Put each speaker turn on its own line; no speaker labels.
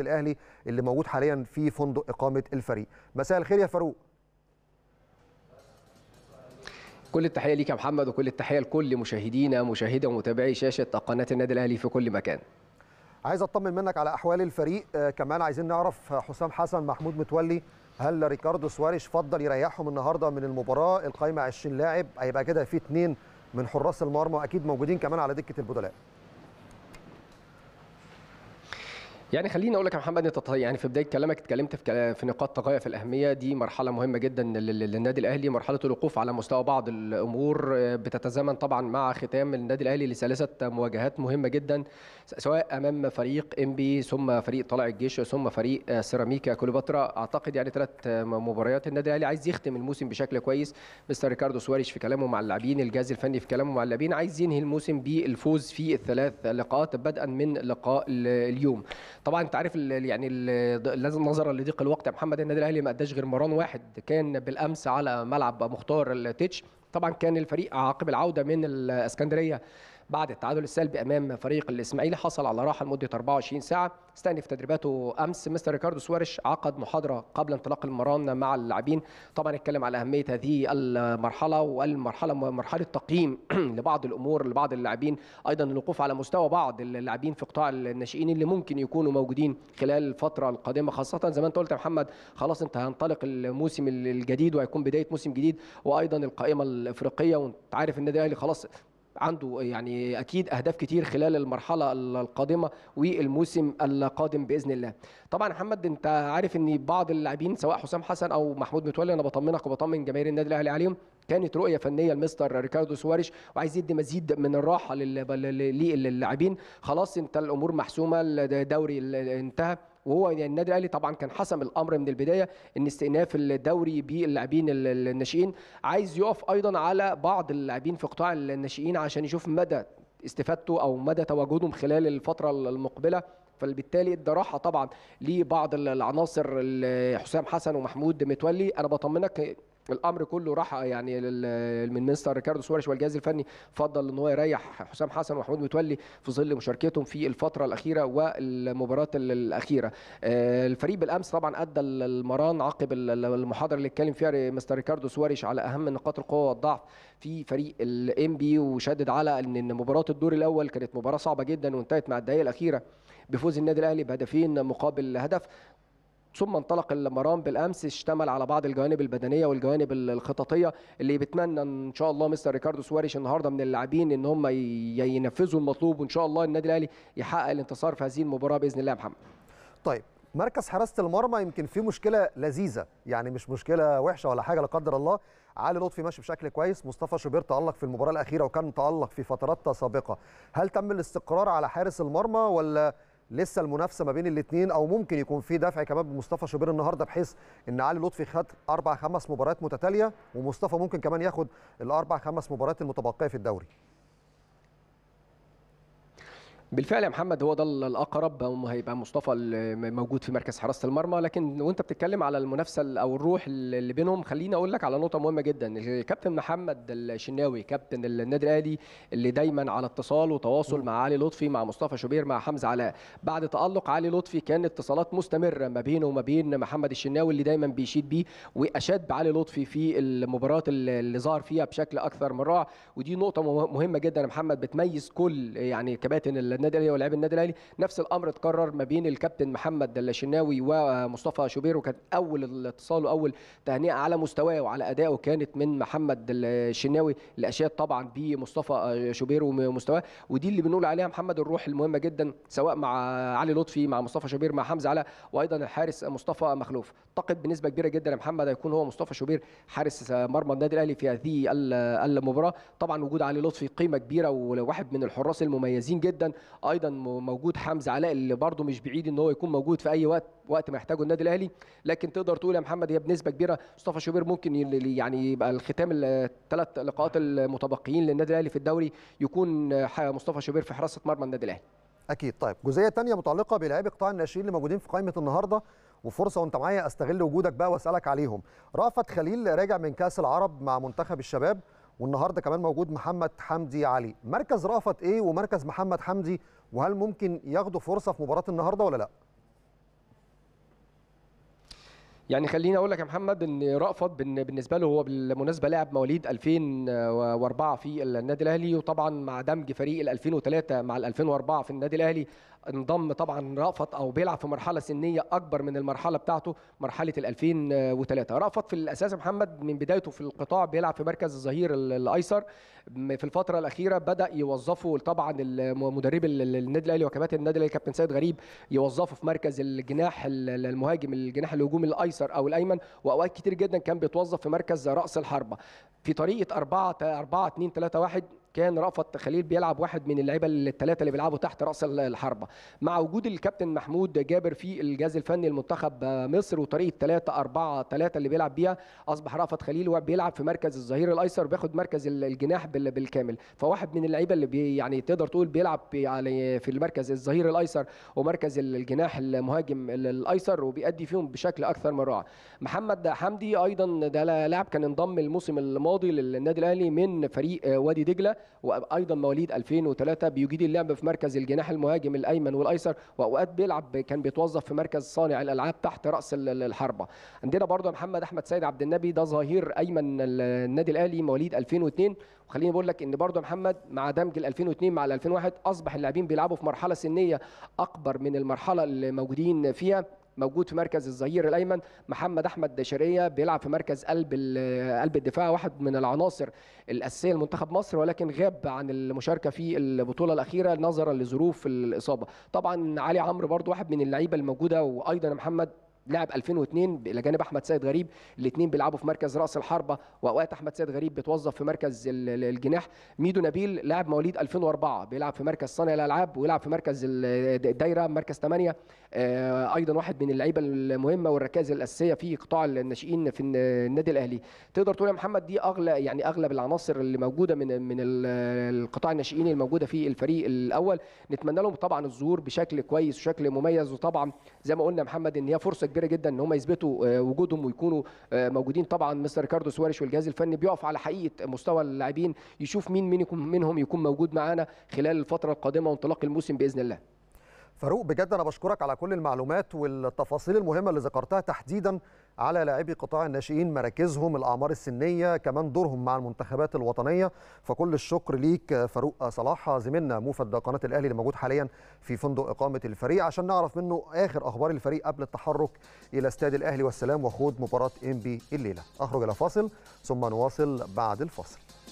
الاهلي اللي موجود حاليا في فندق اقامه الفريق مساء الخير يا فاروق كل التحيه ليك يا محمد وكل التحيه لكل مشاهدينا
مشاهده ومتابعي شاشه قناه النادي الاهلي في كل مكان
عايز اطمن منك على احوال الفريق آه كمان عايزين نعرف آه، حسام حسن محمود متولي هل ريكاردو سواريش فضل يريحهم النهارده من المباراه القايمه 20 لاعب هيبقى كده في اثنين من حراس المرمى اكيد موجودين كمان على دكه البدلاء
يعني خليني اقول لك يا محمد انت يعني في بدايه كلامك اتكلمت في في نقاط غايه في الاهميه دي مرحله مهمه جدا للنادي الاهلي مرحله الوقوف على مستوى بعض الامور آه، بتتزامن طبعا مع ختام النادي الاهلي لثلاثه مواجهات مهمه جدا سواء امام فريق بي ثم فريق طلع الجيش ثم فريق آه، سيراميكا كليوباترا اعتقد يعني ثلاث آه، مباريات النادي الاهلي عايز يختم الموسم بشكل كويس مستر ريكاردو سواريش في كلامه مع اللاعبين الجهاز الفني في كلامه مع اللاعبين عايز ينهي الموسم بالفوز في الثلاث لقاءات بدءا من لقاء اليوم طبعا انت عارف يعني لازم نظرا لضيق الوقت يا محمد النادي الاهلي ما اداش غير مران واحد كان بالامس على ملعب مختار التيتش طبعا كان الفريق عقب العوده من الاسكندريه بعد التعادل السلبي امام فريق الاسماعيلي حصل على راحه لمده 24 ساعه استأنف تدريباته امس مستر ريكاردو سوارش عقد محاضره قبل انطلاق المران مع اللاعبين طبعا اتكلم على اهميه هذه المرحله والمرحله مرحله تقييم لبعض الامور لبعض اللاعبين ايضا الوقوف على مستوى بعض اللاعبين في قطاع الناشئين اللي ممكن يكونوا موجودين خلال الفتره القادمه خاصه زي ما انت قلت يا محمد خلاص انت هينطلق الموسم الجديد وهيكون بدايه موسم جديد وايضا القائمه الافريقيه وانت عارف النادي الاهلي خلاص عنده يعني اكيد اهداف كتير خلال المرحله القادمه والموسم القادم باذن الله طبعا محمد انت عارف ان بعض اللاعبين سواء حسام حسن او محمود متولي انا بطمنك وبطمن جماهير النادي الاهلي عليهم كانت رؤيه فنيه لمستر ريكاردو سواريش وعايز يدي مزيد من الراحه للاعبين خلاص انت الامور محسومه الدوري انتهى وهو يعني النادي الاهلي طبعا كان حسم الامر من البدايه ان استئناف الدوري باللاعبين الناشئين عايز يقف ايضا على بعض اللاعبين في قطاع الناشئين عشان يشوف مدى استفادته او مدى تواجدهم خلال الفتره المقبله فبالتالي ادى راحه طبعا لبعض العناصر حسام حسن ومحمود متولي انا بطمنك الامر كله راح يعني من مستر ريكاردو سواريش والجهاز الفني فضل ان هو يريح حسام حسن ومحمود متولي في ظل مشاركتهم في الفتره الاخيره والمباراه الاخيره آه، الفريق بالامس طبعا ادى المران عقب المحاضره اللي اتكلم فيها مستر ريكاردو سواريش على اهم نقاط القوه والضعف في فريق الام بي وشدد على ان مباراه الدور الاول كانت مباراه صعبه جدا وانتهت مع الدقائق الاخيره بفوز النادي الاهلي بهدفين مقابل هدف ثم انطلق المران بالامس اشتمل على بعض الجوانب البدنيه والجوانب الخططيه اللي بيتمنى ان شاء الله مستر ريكاردو سواريش النهارده من اللاعبين ان هم ينفذوا المطلوب وان شاء الله النادي الاهلي يحقق الانتصار في هذه المباراه باذن الله يا محمد.
طيب مركز حراسه المرمى يمكن فيه مشكله لذيذه يعني مش مشكله وحشه ولا حاجه لا قدر الله علي لطفي ماشي بشكل كويس مصطفى شوبير تالق في المباراه الاخيره وكان تالق في فترات سابقه هل تم الاستقرار على حارس المرمى ولا لسه المنافسه ما بين الاثنين او ممكن يكون في دفع كمان بمصطفى شوبير النهارده بحيث ان علي لطفي خد اربع خمس مباريات متتاليه ومصطفى ممكن كمان ياخد الاربع خمس مباريات المتبقيه في الدوري
بالفعل يا محمد هو ده الاقرب هيبقى مصطفى موجود في مركز حراسه المرمى لكن وانت بتتكلم على المنافسه او الروح اللي بينهم خليني اقول لك على نقطه مهمه جدا الكابتن محمد الشناوي كابتن النادي الاهلي اللي دايما على اتصال وتواصل مع علي لطفي مع مصطفى شوبير مع حمزه علاء بعد تالق علي لطفي كان اتصالات مستمره ما بينه وما بين محمد الشناوي اللي دايما بيشيد بيه واشاد بعلي لطفي في المباراه اللي ظهر فيها بشكل اكثر من رائع ودي نقطه مهمه جدا يا محمد بتميز كل يعني كباتن النادي الاهلي ولاعيبه النادي الاهلي نفس الامر اتكرر ما بين الكابتن محمد دلاشناوي ومصطفى شوبير وكان اول الاتصال واول تهنئه على مستواه وعلى ادائه كانت من محمد الشناوي الاشياء طبعا بمصطفى شوبير ومستواه ودي اللي بنقول عليها محمد الروح المهمه جدا سواء مع علي لطفي مع مصطفى شوبير مع حمزه علاء وايضا الحارس مصطفى مخلوف اعتقد بنسبه كبيره جدا يا محمد هيكون هو مصطفى شوبير حارس مرمى النادي الاهلي في هذه المباراه طبعا وجود علي لطفي قيمه كبيره وواحد من الحراس المميزين جدا ايضا موجود حمزه علاء اللي برده مش بعيد ان هو يكون موجود في اي وقت وقت ما يحتاجه النادي الاهلي لكن تقدر تقول يا محمد هي بنسبه كبيره مصطفى شوبير ممكن يعني يبقى الختام الثلاث لقاءات المتبقيين للنادي الاهلي في الدوري يكون
مصطفى شوبير في حراسه مرمى النادي الاهلي اكيد طيب جزئيه ثانيه متعلقه بلاعبي قطاع الناشئين اللي موجودين في قائمه النهارده وفرصه وانت معايا استغل وجودك بقى واسالك عليهم رافت خليل راجع من كاس العرب مع منتخب الشباب والنهارده كمان موجود محمد حمدي علي مركز رأفت ايه ومركز محمد حمدي وهل ممكن ياخدوا فرصه في مباراه النهارده ولا لا
يعني خليني اقول لك يا محمد ان رأفت بالنسبه له هو بالمناسبه لاعب مواليد 2004 في النادي الاهلي وطبعا مع دمج فريق ال 2003 مع ال 2004 في النادي الاهلي انضم طبعا رأفت او بيلعب في مرحله سنيه اكبر من المرحله بتاعته مرحله ال 2003 رأفت في الاساس محمد من بدايته في القطاع بيلعب في مركز الظهير الايسر في الفتره الاخيره بدا يوظفه طبعا مدرب النادي الاهلي وكباتن النادي الاهلي كابتن سيد غريب يوظفه في مركز الجناح المهاجم الجناح الهجومي الايسر او الايمن واوقات كتير جدا كان بيتوظف في مركز راس الحربه في طريقه 4 4 2 3 1 كان رأفت خليل بيلعب واحد من اللعيبه الثلاثه اللي بيلعبوا تحت راس الحربه مع وجود الكابتن محمود جابر في الجهاز الفني لمنتخب مصر وطريقه 3 4 3 اللي بيلعب بيها اصبح رأفت خليل بيلعب في مركز الظهير الايسر بياخد مركز الجناح بالكامل فواحد من اللعيبه اللي بي يعني تقدر تقول بيلعب يعني في المركز الظهير الايسر ومركز الجناح المهاجم الايسر وبيأدي فيهم بشكل اكثر من رائع محمد حمدي ايضا ده لاعب كان انضم الموسم الماضي للنادي الاهلي من فريق وادي دجله وايضا مواليد 2003 بيجيد اللعب في مركز الجناح المهاجم الايمن والايسر واوقات بيلعب كان بيتوظف في مركز صانع الالعاب تحت راس الحربه عندنا برضه محمد احمد سيد عبد النبي ده ظهير ايمن النادي الاهلي مواليد 2002 وخليني بقول لك ان برضه محمد مع دمج ال 2002 مع ال 2001 اصبح اللاعبين بيلعبوا في مرحله سنيه اكبر من المرحله اللي موجودين فيها موجود في مركز الظهير الايمن محمد احمد دشريه بيلعب في مركز قلب قلب الدفاع واحد من العناصر الاساسيه لمنتخب مصر ولكن غاب عن المشاركه في البطوله الاخيره نظرا لظروف الاصابه طبعا علي عمرو برضو واحد من اللعيبه الموجوده وايضا محمد لعب 2002 الى جانب احمد سيد غريب الاثنين بيلعبوا في مركز راس الحربه واوقات احمد سيد غريب بيتوظف في مركز الجناح ميدو نبيل لاعب مواليد 2004 بيلعب في مركز صانع الالعاب ويلعب في مركز الدايره مركز 8 آه، ايضا واحد من اللعيبه المهمه والركائز الاساسيه في قطاع الناشئين في النادي الاهلي تقدر تقول يا محمد دي اغلى يعني اغلب العناصر اللي موجوده من من القطاع الناشئين الموجوده في الفريق الاول نتمنى لهم طبعا الظهور بشكل كويس وشكل مميز وطبعا زي ما قلنا محمد ان هي فرصه كبيره جدا ان هم يثبتوا آه، وجودهم ويكونوا آه، موجودين طبعا مستر ريكاردو سواريش والجهاز الفني بيقف على حقيقه مستوى اللاعبين يشوف مين منهم يكون موجود معانا
خلال الفتره القادمه وانطلاق الموسم باذن الله فاروق بجد انا بشكرك على كل المعلومات والتفاصيل المهمه اللي ذكرتها تحديدا على لاعبي قطاع الناشئين مراكزهم الاعمار السنيه كمان دورهم مع المنتخبات الوطنيه فكل الشكر ليك فاروق صلاح زميلنا موفد قناه الاهلي اللي موجود حاليا في فندق اقامه الفريق عشان نعرف منه اخر اخبار الفريق قبل التحرك الى استاد الاهلي والسلام وخوض مباراه انبي الليله اخرج الى فاصل ثم نواصل بعد الفاصل